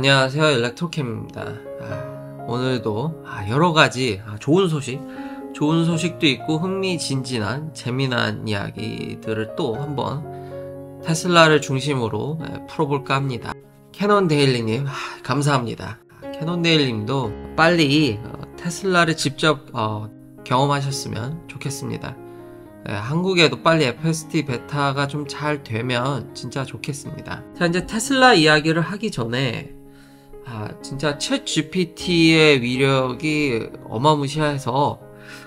안녕하세요 일렉트로캠입니다 아, 오늘도 아, 여러가지 아, 좋은 소식 좋은 소식도 있고 흥미진진한 재미난 이야기들을 또 한번 테슬라를 중심으로 네, 풀어볼까 합니다 캐논 데일리님 아, 감사합니다 캐논 데일리님도 빨리 어, 테슬라를 직접 어, 경험하셨으면 좋겠습니다 네, 한국에도 빨리 FST 베타가 좀 잘 되면 진짜 좋겠습니다 자 이제 테슬라 이야기를 하기 전에 아, 진짜 챗 GPT의 위력이 어마무시해서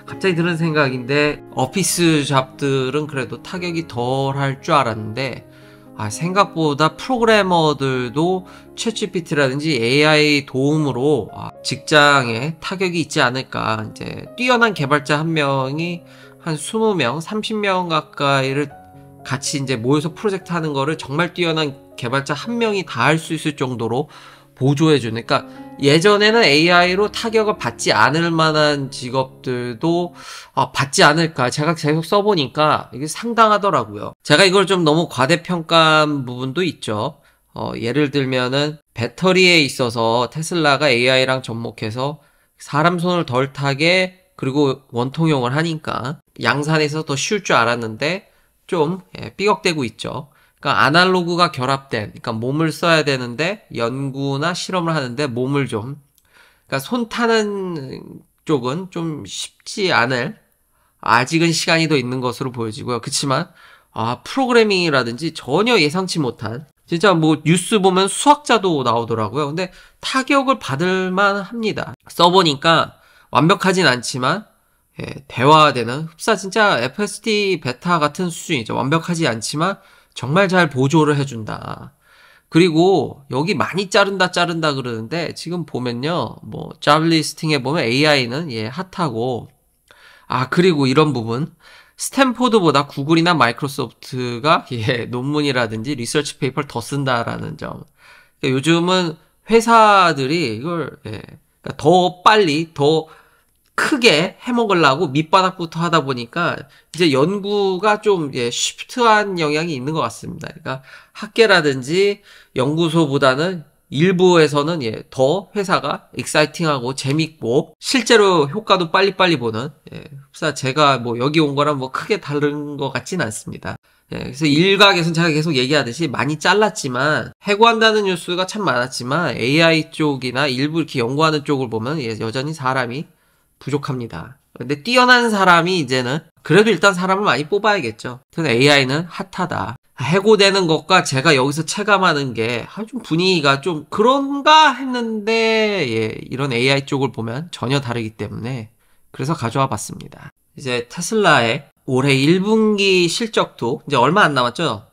갑자기 드는 생각인데 어피스 잡들은 그래도 타격이 덜 할 줄 알았는데 아, 생각보다 프로그래머들도 챗GPT라든지 AI 도움으로 아, 직장에 타격이 있지 않을까. 이제 뛰어난 개발자 한 명이 한 20명, 30명 가까이를 같이 이제 모여서 프로젝트 하는 거를 정말 뛰어난 개발자 한 명이 다 할 수 있을 정도로 보조해 주는 그러니까 예전에는 AI로 타격을 받지 않을 만한 직업들도 아, 받지 않을까 제가 계속 써보니까 이게 상당하더라고요. 제가 이걸 좀 너무 과대평가한 부분도 있죠. 어, 예를 들면은 배터리에 있어서 테슬라가 AI랑 접목해서 사람 손을 덜 타게 그리고 원통형을 하니까 양산에서 더 쉬울 줄 알았는데 좀 예, 삐걱대고 있죠. 그러니까 아날로그가 결합된, 그러니까 몸을 써야 되는데 연구나 실험을 하는데 몸을 좀, 그러니까 손 타는 쪽은 좀 쉽지 않을, 아직은 시간이 더 있는 것으로 보여지고요. 그렇지만 아 프로그래밍이라든지 전혀 예상치 못한 진짜 뭐 뉴스 보면 수학자도 나오더라고요. 근데 타격을 받을만 합니다. 써보니까 완벽하진 않지만 예, 대화되는 흡사 진짜 FSD 베타 같은 수준이죠. 완벽하지 않지만 정말 잘 보조를 해준다. 그리고 여기 많이 자른다 자른다 그러는데 지금 보면요. 뭐 잡리스팅에 보면 AI는 예 핫하고 아 그리고 이런 부분 스탠포드보다 구글이나 마이크로소프트가 예 논문이라든지 리서치 페이퍼를 더 쓴다라는 점. 그러니까 요즘은 회사들이 이걸 예, 그러니까 더 빨리 더 크게 해먹으려고 밑바닥부터 하다 보니까 이제 연구가 좀 예, 쉬프트한 영향이 있는 것 같습니다. 그러니까 학계라든지 연구소보다는 일부에서는 예, 더 회사가 익사이팅하고 재밌고 실제로 효과도 빨리빨리 보는 예, 흡사 제가 뭐 여기 온 거랑 뭐 크게 다른 것 같진 않습니다. 예, 그래서 일각에서는 제가 계속 얘기하듯이 많이 잘랐지만 해고한다는 뉴스가 참 많았지만 AI 쪽이나 일부 이렇게 연구하는 쪽을 보면 예, 여전히 사람이 부족합니다. 근데 뛰어난 사람이 이제는 그래도 일단 사람을 많이 뽑아야겠죠. 저는 AI는 핫하다. 해고되는 것과 제가 여기서 체감하는 게좀 분위기가 좀 그런가 했는데 예, 이런 AI 쪽을 보면 전혀 다르기 때문에 그래서 가져와 봤습니다. 이제 테슬라의 올해 1분기 실적도 이제 얼마 안 남았죠.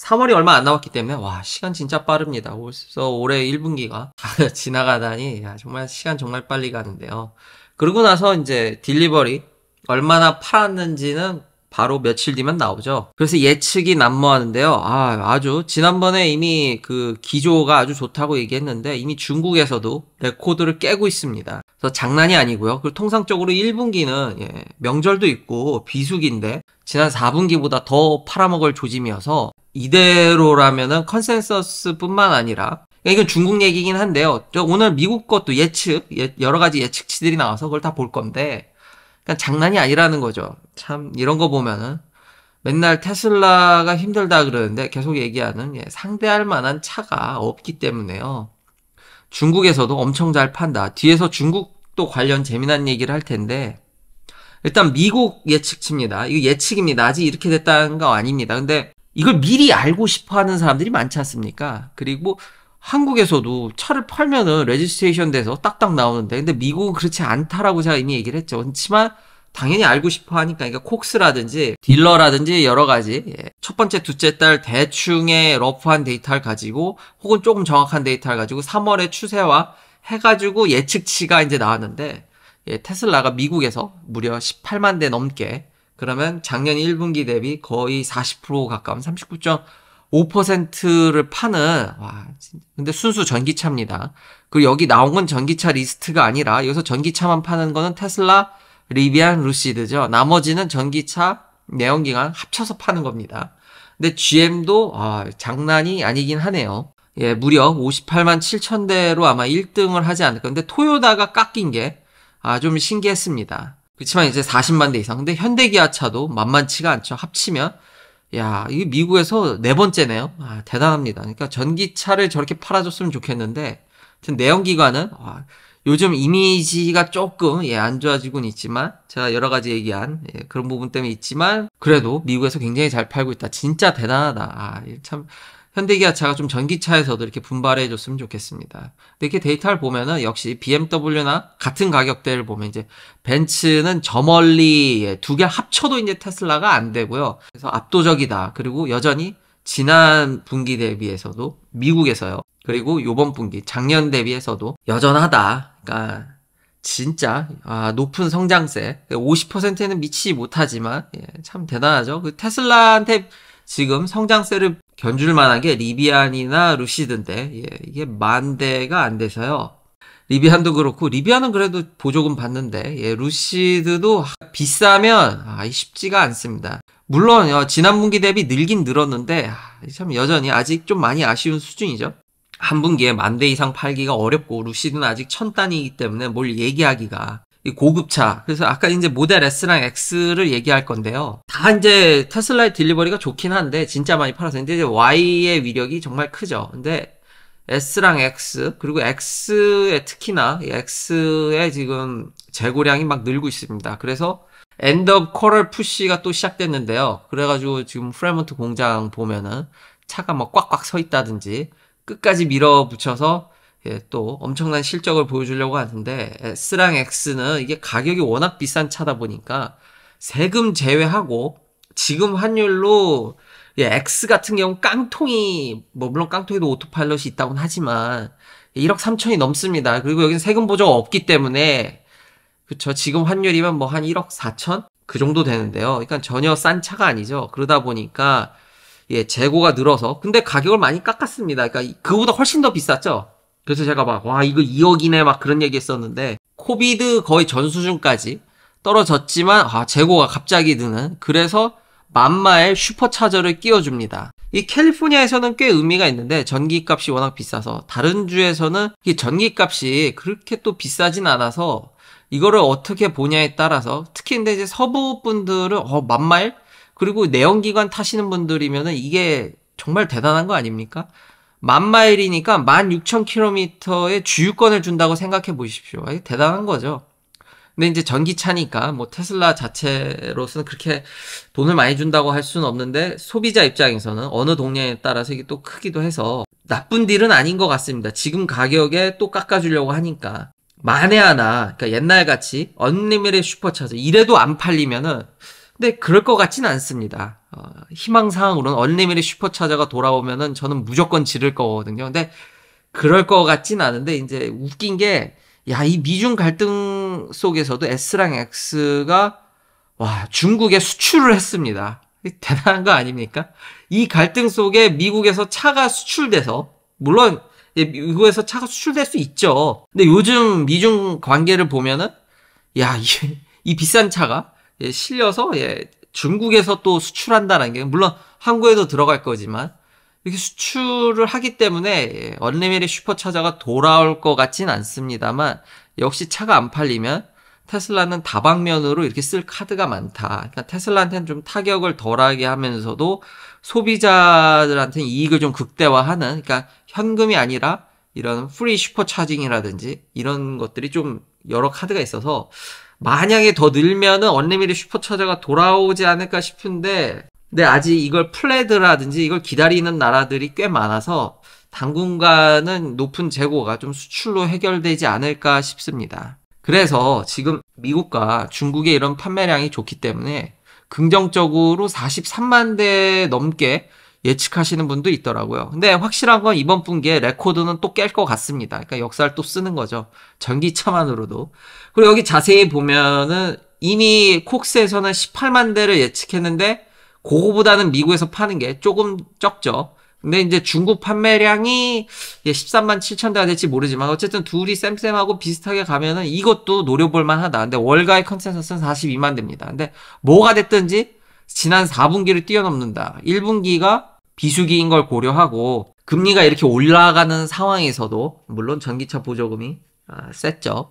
3월이 음, 얼마 안 남았기 때문에 와 시간 진짜 빠릅니다. 그래 올해 1분기가 지나가다니 야, 정말 시간 정말 빨리 가는데요. 그리고 나서 이제 딜리버리 얼마나 팔았는지는 바로 며칠 뒤면 나오죠. 그래서 예측이 난무하는데요. 아, 아주 지난번에 이미 그 기조가 아주 좋다고 얘기했는데 이미 중국에서도 레코드를 깨고 있습니다. 그래서 장난이 아니고요. 그리고 통상적으로 1분기는 예, 명절도 있고 비수기인데 지난 4분기보다 더 팔아먹을 조짐이어서 이대로라면은 컨센서스뿐만 아니라 그러니까 이건 중국 얘기긴 한데요. 저 오늘 미국 것도 예측, 예, 여러 가지 예측치들이 나와서 그걸 다 볼 건데, 그러 그러니까 장난이 아니라는 거죠. 참, 이런 거 보면은, 맨날 테슬라가 힘들다 그러는데 계속 얘기하는 예, 상대할 만한 차가 없기 때문에요. 중국에서도 엄청 잘 판다. 뒤에서 중국도 관련 재미난 얘기를 할 텐데, 일단 미국 예측치입니다. 이거 예측입니다. 아직 이렇게 됐다는 거 아닙니다. 근데 이걸 미리 알고 싶어 하는 사람들이 많지 않습니까? 그리고 한국에서도 차를 팔면은 레지스테이션 돼서 딱딱 나오는데 근데 미국은 그렇지 않다라고 제가 이미 얘기를 했죠. 그렇지만 당연히 알고 싶어 하니까 그러니까 콕스라든지 딜러라든지 여러 가지 예. 첫 번째 둘째 달 대충의 러프한 데이터를 가지고 혹은 조금 정확한 데이터를 가지고 3월의 추세와 해가지고 예측치가 이제 나왔는데 예, 테슬라가 미국에서 무려 18만 대 넘게 그러면 작년 1분기 대비 거의 40% 가까운 39. 5%를 파는 와 근데 순수 전기차입니다. 그리고 여기 나온 건 전기차 리스트가 아니라 여기서 전기차만 파는 거는 테슬라, 리비안, 루시드죠. 나머지는 전기차, 내연기관 합쳐서 파는 겁니다. 근데 GM도 아, 장난이 아니긴 하네요. 예, 무려 58만 7천 대로 아마 1등을 하지 않을까. 근데 토요다가 깎인 게 아 좀 신기했습니다. 그렇지만 이제 40만 대 이상. 근데 현대기아차도 만만치가 않죠. 합치면 야, 이 미국에서 네 번째네요. 아, 대단합니다. 그러니까 전기차를 저렇게 팔아줬으면 좋겠는데, 하여튼 내연기관은, 아, 요즘 이미지가 조금, 예, 안 좋아지곤 있지만, 제가 여러 가지 얘기한, 예, 그런 부분 때문에 있지만, 그래도 미국에서 굉장히 잘 팔고 있다. 진짜 대단하다. 아, 참, 현대기아차가 좀 전기차에서도 이렇게 분발해 줬으면 좋겠습니다. 근데 이렇게 데이터를 보면은 역시 BMW나 같은 가격대를 보면 이제 벤츠는 저 멀리 두 개 합쳐도 이제 테슬라가 안 되고요. 그래서 압도적이다. 그리고 여전히 지난 분기 대비해서도 미국에서요. 그리고 요번 분기 작년 대비해서도 여전하다. 그러니까 진짜 아, 높은 성장세 5 0는 미치지 못하지만 예, 참 대단하죠. 그 테슬라한테 지금 성장세를 견줄만한게 리비안이나 루시드인데 예, 이게 만 대가 안 돼서요. 리비안도 그렇고 리비안은 그래도 보조금 받는데 예, 루시드도 비싸면 아, 쉽지가 않습니다. 물론 요 어, 지난 분기 대비 늘긴 늘었는데 아, 참 여전히 아직 좀 많이 아쉬운 수준이죠. 한 분기에 만 대 이상 팔기가 어렵고 루시드는 아직 천 단위이기 때문에 뭘 얘기하기가 이 고급차. 그래서 아까 이제 모델 S랑 X를 얘기할 건데요. 다 이제 테슬라의 딜리버리가 좋긴 한데 진짜 많이 팔아서 근데 이제 Y의 위력이 정말 크죠. 근데 S랑 X 그리고 X에 특히나 X의 지금 재고량이 막 늘고 있습니다. 그래서 엔더 코럴 푸시가 또 시작됐는데요. 그래가지고 지금 프레먼트 공장 보면은 차가 막 꽉꽉 서 있다든지 끝까지 밀어붙여서 예, 또 엄청난 실적을 보여주려고 하는데 S랑 예, X는 이게 가격이 워낙 비싼 차다 보니까 세금 제외하고 지금 환율로 예, X 같은 경우 깡통이 뭐 물론 깡통에도 오토파일럿이 있다곤 하지만 1억 3천이 넘습니다. 그리고 여기는 세금 보조가 없기 때문에 그쵸 지금 환율이면 뭐 한 1억 4천 그 정도 되는데요. 그러니까 전혀 싼 차가 아니죠. 그러다 보니까 예, 재고가 늘어서 근데 가격을 많이 깎았습니다. 그러니까 그보다 훨씬 더 비쌌죠. 그래서 제가 막, 와, 이거 2억이네, 막 그런 얘기 했었는데, 코비드 거의 전 수준까지 떨어졌지만, 아, 재고가 갑자기 드는. 그래서 만마의 슈퍼차저를 끼워줍니다. 이 캘리포니아에서는 꽤 의미가 있는데 전기값이 워낙 비싸서 다른 주에서는 이 전기값이 그렇게 또 비싸진 않아서 이거를 어떻게 보냐에 따라서 특히 근데 이제 서부 분들은 어 만마일 그리고 내연기관 타시는 분들이면은 이게 정말 대단한 거 아닙니까? 만 마일이니까 만 육천 킬로미터의 주유권을 준다고 생각해 보십시오. 대단한 거죠. 근데 이제 전기차니까 뭐 테슬라 자체로서는 그렇게 돈을 많이 준다고 할 수는 없는데 소비자 입장에서는 어느 동네에 따라서 이게 또 크기도 해서 나쁜 딜은 아닌 것 같습니다. 지금 가격에 또 깎아주려고 하니까 만에 하나 그러니까 옛날 같이 언리미의 슈퍼차저 이래도 안 팔리면은 근데 그럴 것 같지는 않습니다. 어, 희망사항으로는 언리미리 슈퍼차저가 돌아오면은 저는 무조건 지를 거거든요. 근데 그럴 것 같진 않은데 이제 웃긴 게 야, 이 미중 갈등 속에서도 S랑 X가 와, 중국에 수출을 했습니다. 대단한 거 아닙니까? 이 갈등 속에 미국에서 차가 수출돼서 물론 미국에서 차가 수출될 수 있죠. 근데 요즘 미중 관계를 보면은 야, 이, 이 비싼 차가 예, 실려서 예, 중국에서 또 수출한다는 게 물론 한국에도 들어갈 거지만 이렇게 수출을 하기 때문에 언리미리 예, 슈퍼차저가 돌아올 것 같진 않습니다만 역시 차가 안 팔리면 테슬라는 다방면으로 이렇게 쓸 카드가 많다. 그러니까 테슬라한테는 좀 타격을 덜하게 하면서도 소비자들한테는 이익을 좀 극대화하는 그러니까 현금이 아니라 이런 프리 슈퍼 차징이라든지 이런 것들이 좀 여러 카드가 있어서 만약에 더 늘면은 언리미리 슈퍼 차저가 돌아오지 않을까 싶은데 근데 아직 이걸 플레드라든지 이걸 기다리는 나라들이 꽤 많아서 당분간은 높은 재고가 좀 수출로 해결되지 않을까 싶습니다. 그래서 지금 미국과 중국의 이런 판매량이 좋기 때문에 긍정적으로 43만 대 넘게 예측하시는 분도 있더라고요. 근데 확실한 건 이번 분기에 레코드는 또 깰 것 같습니다. 그러니까 역사를 또 쓰는 거죠. 전기차만으로도. 그리고 여기 자세히 보면은 이미 콕스에서는 18만 대를 예측했는데 그거보다는 미국에서 파는 게 조금 적죠. 근데 이제 중국 판매량이 13만 7천 대가 될지 모르지만 어쨌든 둘이 쌤쌤하고 비슷하게 가면은 이것도 노려볼 만하다. 근데 월가의 컨센서스는 42만 대입니다. 근데 뭐가 됐든지 지난 4분기를 뛰어넘는다. 1분기가 비수기인 걸 고려하고 금리가 이렇게 올라가는 상황에서도 물론 전기차 보조금이 아, 셌죠.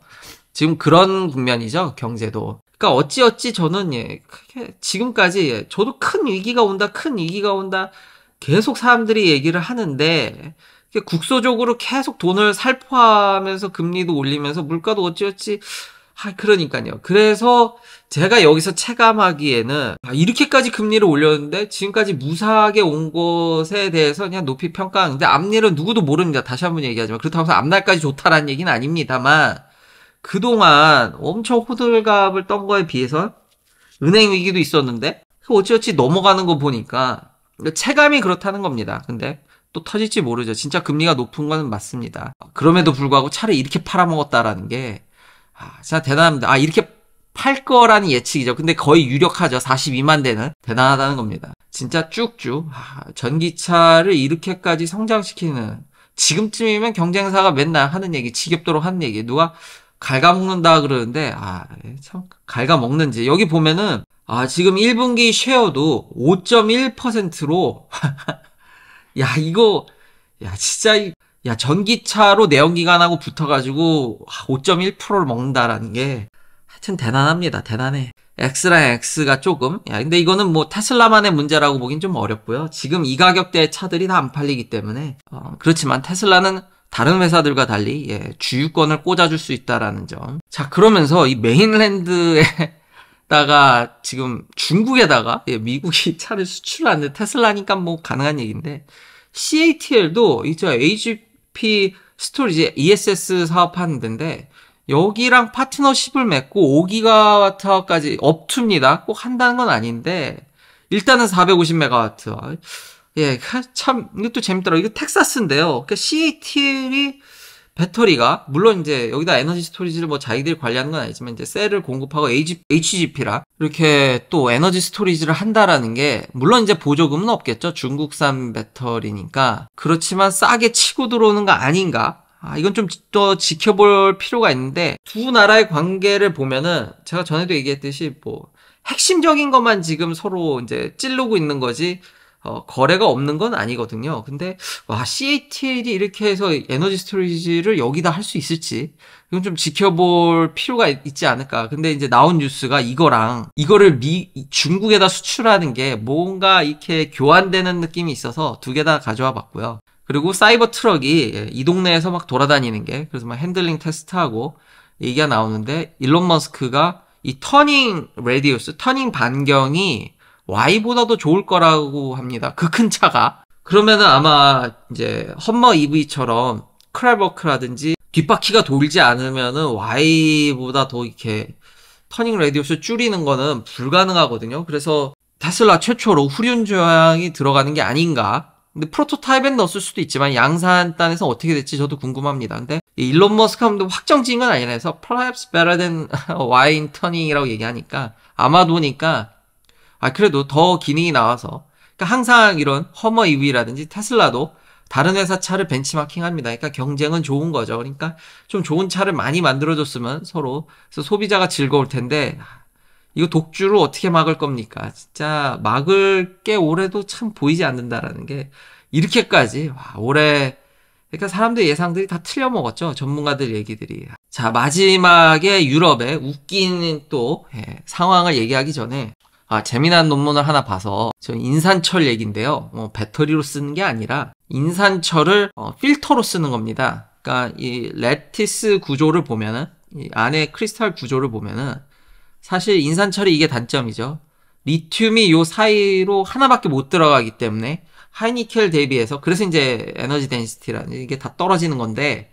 지금 그런 국면이죠 경제도. 그러니까 어찌어찌 저는 예, 지금까지 예, 저도 큰 위기가 온다, 큰 위기가 온다 계속 사람들이 얘기를 하는데 국소적으로 계속 돈을 살포하면서 금리도 올리면서 물가도 어찌어찌 아, 그러니까요. 그래서 제가 여기서 체감하기에는 아, 이렇게까지 금리를 올렸는데 지금까지 무사하게 온 것에 대해서 그냥 높이 평가하는데 앞일은 누구도 모릅니다. 다시 한 번 얘기하지만 그렇다고 해서 앞날까지 좋다라는 얘기는 아닙니다만 그동안 엄청 호들갑을 떤 거에 비해서 은행 위기도 있었는데 그 어찌어찌 넘어가는 거 보니까 그러니까 체감이 그렇다는 겁니다. 근데 또 터질지 모르죠. 진짜 금리가 높은 거는 맞습니다. 그럼에도 불구하고 차를 이렇게 팔아먹었다라는 게 자, 아, 대단합니다. 아, 이렇게 팔 거라는 예측이죠. 근데 거의 유력하죠. 42만 대는. 대단하다는 겁니다. 진짜 쭉쭉. 아, 전기차를 이렇게까지 성장시키는. 지금쯤이면 경쟁사가 맨날 하는 얘기, 지겹도록 하는 얘기. 누가 갉아먹는다 그러는데, 아, 참, 갉아먹는지. 여기 보면은, 아, 지금 1분기 쉐어도 5.1%로, 야, 이거, 야, 진짜, 야 전기차로 내연기관하고 붙어가지고 5.1%를 먹는다라는 게 하여튼 대단합니다. 대단해. X랑 X가 조금. 야, 근데 이거는 뭐 테슬라만의 문제라고 보긴 좀 어렵고요. 지금 이 가격대의 차들이 다 안 팔리기 때문에 어, 그렇지만 테슬라는 다른 회사들과 달리 예, 주유권을 꽂아줄 수 있다라는 점. 자 그러면서 이 메인랜드에다가 지금 중국에다가 예, 미국이 차를 수출하는데 테슬라니까 뭐 가능한 얘기인데 CATL도 이제 AG GP 스토리지 ESS 사업하는 데 여기랑 파트너십을 맺고 5기가와트까지 업투입니다. 꼭 한다는 건 아닌데 일단은 450메가와트. 아, 예, 참 이것도 재밌더라고 이거 텍사스인데요. 그러니까 시애틀이 배터리가 물론 이제 여기다 에너지 스토리지를 뭐 자기들이 관리하는 건 아니지만 이제 셀을 공급하고 HGP라 이렇게 또 에너지 스토리지를 한다라는 게 물론 이제 보조금은 없겠죠 중국산 배터리니까 그렇지만 싸게 치고 들어오는 거 아닌가 아, 이건 좀 더 지켜볼 필요가 있는데 두 나라의 관계를 보면은 제가 전에도 얘기했듯이 뭐 핵심적인 것만 지금 서로 이제 찌르고 있는 거지 어, 거래가 없는 건 아니거든요. 근데 와 CATL이 이렇게 해서 에너지 스토리지를 여기다 할 수 있을지 이건 좀 지켜볼 필요가 있지 않을까. 근데 이제 나온 뉴스가 이거랑 이거를 미 중국에다 수출하는 게 뭔가 이렇게 교환되는 느낌이 있어서 두 개 다 가져와 봤고요. 그리고 사이버 트럭이 예, 이 동네에서 막 돌아다니는 게 그래서 막 핸들링 테스트하고 얘기가 나오는데 일론 머스크가 이 터닝 레디우스 터닝 반경이 Y보다도 좋을 거라고 합니다. 그 큰 차가. 그러면은 아마 이제 험머 EV처럼 크랄버크라든지 뒷바퀴가 돌지 않으면은 Y보다 더 이렇게 터닝 레디우스 줄이는 거는 불가능하거든요. 그래서 테슬라 최초로 후륜 조향이 들어가는 게 아닌가. 근데 프로토타입엔 넣었을 수도 있지만 양산단에서 어떻게 될지 저도 궁금합니다. 근데 일론 머스크 감독 확정지은 건 아니라서 perhaps better than w i n turning이라고 얘기하니까 아마도니까 아, 그래도 더 기능이 나와서. 그러니까 항상 이런 허머 EV라든지 테슬라도 다른 회사 차를 벤치마킹합니다. 그러니까 경쟁은 좋은 거죠. 그러니까 좀 좋은 차를 많이 만들어줬으면 서로 소비자가 즐거울 텐데 아, 이거 독주로 어떻게 막을 겁니까? 진짜 막을 게 올해도 참 보이지 않는다라는 게 이렇게까지 와, 올해 그러니까 사람들 예상들이 다 틀려 먹었죠. 전문가들 얘기들이. 자 마지막에 유럽의 웃긴 또 예, 상황을 얘기하기 전에 아, 재미난 논문을 하나 봐서 저 인산철 얘기인데요. 어, 배터리로 쓰는 게 아니라 인산철을 어, 필터로 쓰는 겁니다. 그러니까 이 레티스 구조를 보면은 안에 크리스탈 구조를 보면은 사실 인산철이 이게 단점이죠. 리튬이 요 사이로 하나밖에 못 들어가기 때문에 하이니켈 대비해서 그래서 이제 에너지 덴시티라는 이게 다 떨어지는 건데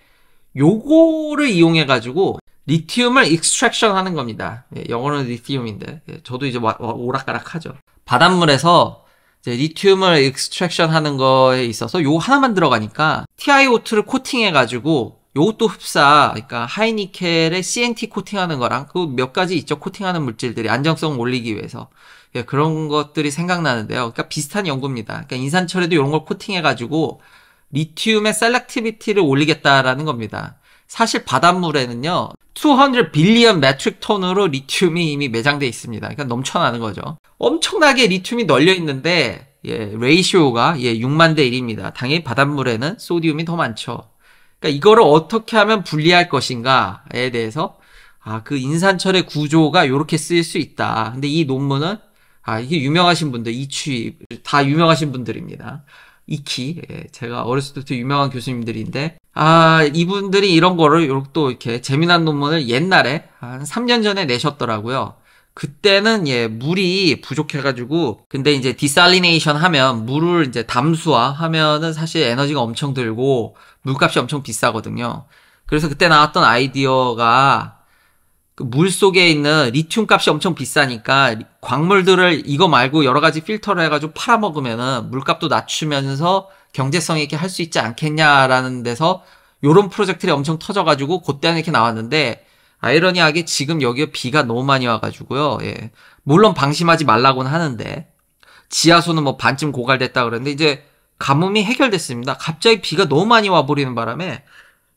요거를 이용해 가지고 리튬을 익스트랙션 하는 겁니다. 예, 영어로는 리튬인데 예, 저도 이제 와, 와, 오락가락하죠. 바닷물에서 리튬을 익스트랙션 하는 거에 있어서 요 하나만 들어가니까 TiO2를 코팅해 가지고 요것도 흡사 그러니까 하이니켈에 CNT 코팅하는 거랑 그 몇 가지 있죠. 코팅하는 물질들이 안정성 올리기 위해서 예, 그런 것들이 생각나는데요. 그러니까 비슷한 연구입니다. 그러니까 인산철에도 이런 걸 코팅해 가지고 리튬의 셀렉티비티를 올리겠다라는 겁니다. 사실 바닷물에는요 200 빌리언 메트릭 톤으로 리튬이 이미 매장돼 있습니다. 그러니까 넘쳐나는 거죠. 엄청나게 리튬이 널려 있는데 예, 레이시오가 예, 6만 대 1입니다. 당연히 바닷물에는 소디움이 더 많죠. 그러니까 이거를 어떻게 하면 분리할 것인가에 대해서 아, 그 인산철의 구조가 이렇게 쓰일 수 있다. 근데 이 논문은 아, 이게 유명하신 분들, 이취 다 유명하신 분들입니다. 이키 예, 제가 어렸을 때부터 유명한 교수님들인데 아 이분들이 이런 거를 또 이렇게 재미난 논문을 옛날에 한 3년 전에 내셨더라고요. 그때는 예 물이 부족해가지고 근데 이제 디살리네이션 하면 물을 이제 담수화 하면은 사실 에너지가 엄청 들고 물값이 엄청 비싸거든요. 그래서 그때 나왔던 아이디어가 그물 속에 있는 리튬 값이 엄청 비싸니까 광물들을 이거 말고 여러 가지 필터를 해가지고 팔아먹으면은 물값도 낮추면서 경제성 있게 할 수 있지 않겠냐라는 데서 요런 프로젝트들이 엄청 터져가지고 그때 이렇게 나왔는데 아이러니하게 지금 여기에 비가 너무 많이 와가지고요. 예. 물론 방심하지 말라고는 하는데 지하수는 뭐 반쯤 고갈됐다 그러는데 이제 가뭄이 해결됐습니다. 갑자기 비가 너무 많이 와버리는 바람에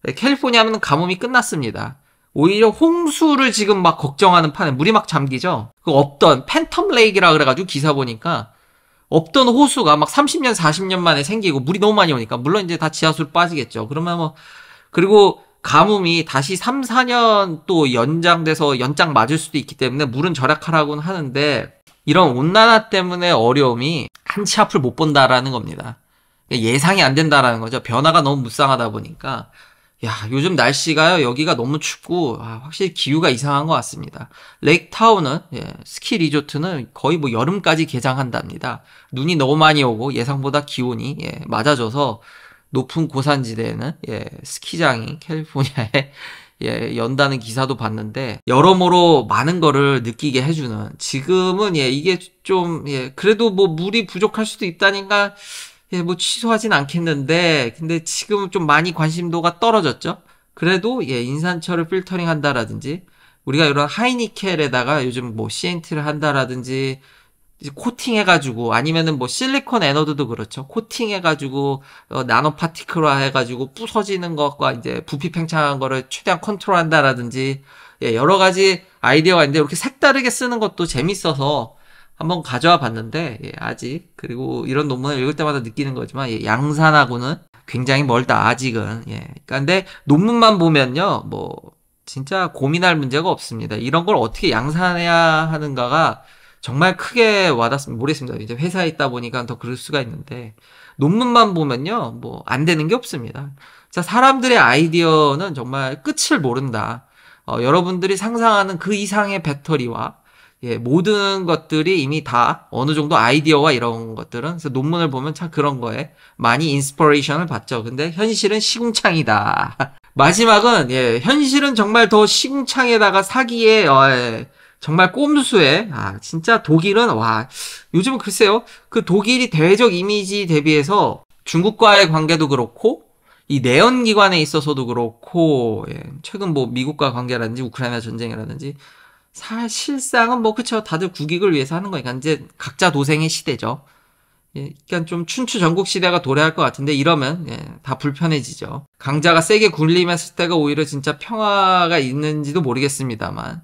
네, 캘리포니아는 가뭄이 끝났습니다. 오히려 홍수를 지금 막 걱정하는 판에 물이 막 잠기죠. 그 없던 팬텀 레이크라 그래가지고 기사 보니까 없던 호수가 막 30년, 40년 만에 생기고 물이 너무 많이 오니까 물론 이제 다 지하수로 빠지겠죠. 그러면 뭐 그리고 가뭄이 다시 3, 4년 또 연장돼서 연장 맞을 수도 있기 때문에 물은 절약하라고는 하는데 이런 온난화 때문에 어려움이 한 치 앞을 못 본다라는 겁니다. 예상이 안 된다라는 거죠. 변화가 너무 무쌍하다 보니까 야, 요즘 날씨가요, 여기가 너무 춥고, 아, 확실히 기후가 이상한 것 같습니다. 렉타운은, 예, 스키 리조트는 거의 뭐 여름까지 개장한답니다. 눈이 너무 많이 오고 예상보다 기온이, 예, 맞아져서 높은 고산지대에는, 예, 스키장이 캘리포니아에, 예, 연다는 기사도 봤는데, 여러모로 많은 거를 느끼게 해주는, 지금은, 예, 이게 좀, 예, 그래도 뭐 물이 부족할 수도 있다니까, 예, 뭐 취소하진 않겠는데, 근데 지금 좀 많이 관심도가 떨어졌죠? 그래도, 예, 인산철을 필터링 한다라든지, 우리가 이런 하이니켈에다가 요즘 뭐 CNT를 한다라든지, 코팅해가지고, 아니면은 뭐 실리콘 에너드도 그렇죠. 코팅해가지고, 어, 나노 파티클화 해가지고, 부서지는 것과 이제 부피 팽창한 거를 최대한 컨트롤 한다라든지, 예, 여러 가지 아이디어가 있는데, 이렇게 색다르게 쓰는 것도 재밌어서, 한번 가져와 봤는데 예, 아직 그리고 이런 논문을 읽을 때마다 느끼는 거지만 예, 양산하고는 굉장히 멀다 아직은 예. 그러니까 근데 논문만 보면요 뭐 진짜 고민할 문제가 없습니다. 이런 걸 어떻게 양산해야 하는가가 정말 크게 와닿습니다. 모르겠습니다. 이제 회사에 있다 보니까 더 그럴 수가 있는데 논문만 보면요 뭐 안 되는 게 없습니다. 자 사람들의 아이디어는 정말 끝을 모른다. 어, 여러분들이 상상하는 그 이상의 배터리와 예, 모든 것들이 이미 다 어느 정도 아이디어와 이런 것들은 그래서 논문을 보면 참 그런 거에 많이 인스퍼레이션을 받죠. 근데 현실은 시궁창이다. 마지막은 예, 현실은 정말 더 시궁창에다가 사기에 어, 예, 정말 꼼수에 아 진짜 독일은 와 요즘 은 글쎄요 그 독일이 대외적 이미지 대비해서 중국과의 관계도 그렇고 이 내연기관에 있어서도 그렇고 예, 최근 뭐 미국과 관계라든지 우크라이나 전쟁이라든지 사실상은 뭐 그쵸 다들 국익을 위해서 하는 거니까 이제 각자 도생의 시대죠. 예, 그러니까 좀 춘추 전국 시대가 도래할 것 같은데 이러면 예, 다 불편해지죠. 강자가 세게 군림했을 때가 오히려 진짜 평화가 있는지도 모르겠습니다만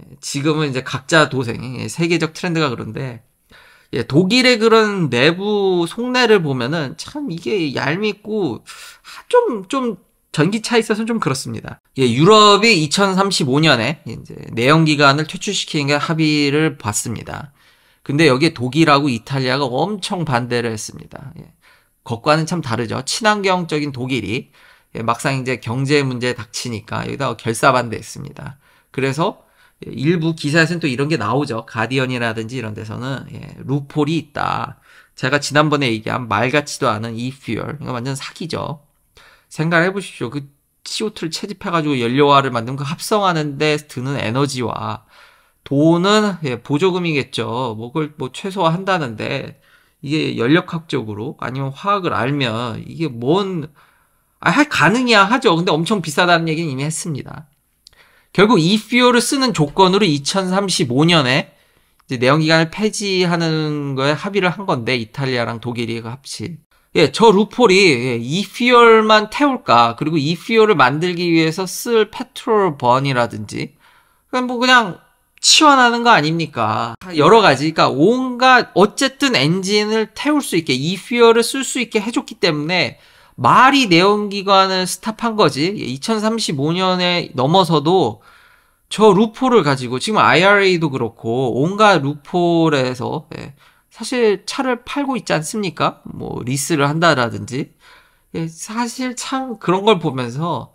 예, 지금은 이제 각자 도생 예, 세계적 트렌드가 그런데 예, 독일의 그런 내부 속내를 보면은 참 이게 얄밉고 좀좀 좀 전기차에 있어서는 좀 그렇습니다. 예, 유럽이 2035년에 이제 내연기관을 퇴출시키는 게 합의를 봤습니다. 근데 여기에 독일하고 이탈리아가 엄청 반대를 했습니다. 예. 것과는 참 다르죠. 친환경적인 독일이 예, 막상 이제 경제 문제에 닥치니까 여기다 결사 반대했습니다. 그래서 일부 기사에서는 또 이런 게 나오죠. 가디언이라든지 이런 데서는 예, 루폴이 있다. 제가 지난번에 얘기한 말 같지도 않은 이 퓨얼 이거 완전 사기죠. 생각을 해보십시오. 그 CO2를 채집해가지고 연료화를 만든 그 합성하는데 드는 에너지와 돈은 예, 보조금이겠죠. 먹을 뭐, 뭐 최소화한다는데 이게 연력학적으로 아니면 화학을 알면 이게 뭔 아, 가능이야 하죠. 근데 엄청 비싸다는 얘기는 이미 했습니다. 결국 이 퓨어를 쓰는 조건으로 2035년에 이제 내연기관을 폐지하는 거에 합의를 한 건데 이탈리아랑 독일이 그 합치. 예, 저 루폴이 예, 이퓨얼만 태울까 그리고 이피얼을 만들기 위해서 쓸 페트롤 번이라든지 그냥 뭐 그냥 치환하는 거 아닙니까? 여러 가지, 그러니까 온갖 어쨌든 엔진을 태울 수 있게 이퓨얼을 쓸 수 있게 해줬기 때문에 말이 내연기관을 스탑한 거지. 2035년에 예, 넘어서도 저 루폴을 가지고 지금 IRA도 그렇고 온갖 루폴에서 예, 사실 차를 팔고 있지 않습니까? 뭐 리스를 한다라든지 예, 사실 참 그런 걸 보면서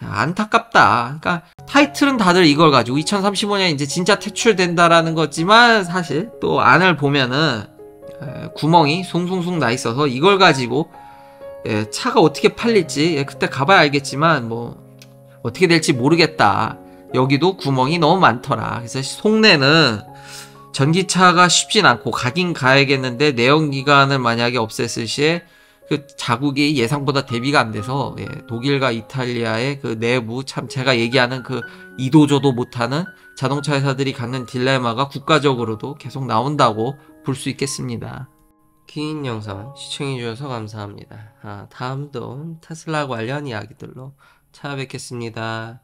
안타깝다. 그러니까 타이틀은 다들 이걸 가지고 2035년에 이제 진짜 퇴출된다라는 거지만 사실 또 안을 보면은 예, 구멍이 송송송 나 있어서 이걸 가지고 예, 차가 어떻게 팔릴지 그때 가봐야 알겠지만 뭐 어떻게 될지 모르겠다. 여기도 구멍이 너무 많더라. 그래서 속내는 전기차가 쉽진 않고 가긴 가야겠는데 내연기관을 만약에 없앴을 시에 그 자국이 예상보다 대비가 안 돼서 예, 독일과 이탈리아의 그 내부 참 제가 얘기하는 그 이도저도 못하는 자동차 회사들이 갖는 딜레마가 국가적으로도 계속 나온다고 볼 수 있겠습니다. 긴 영상 시청해주셔서 감사합니다. 아, 다음도 테슬라 관련 이야기들로 찾아뵙겠습니다.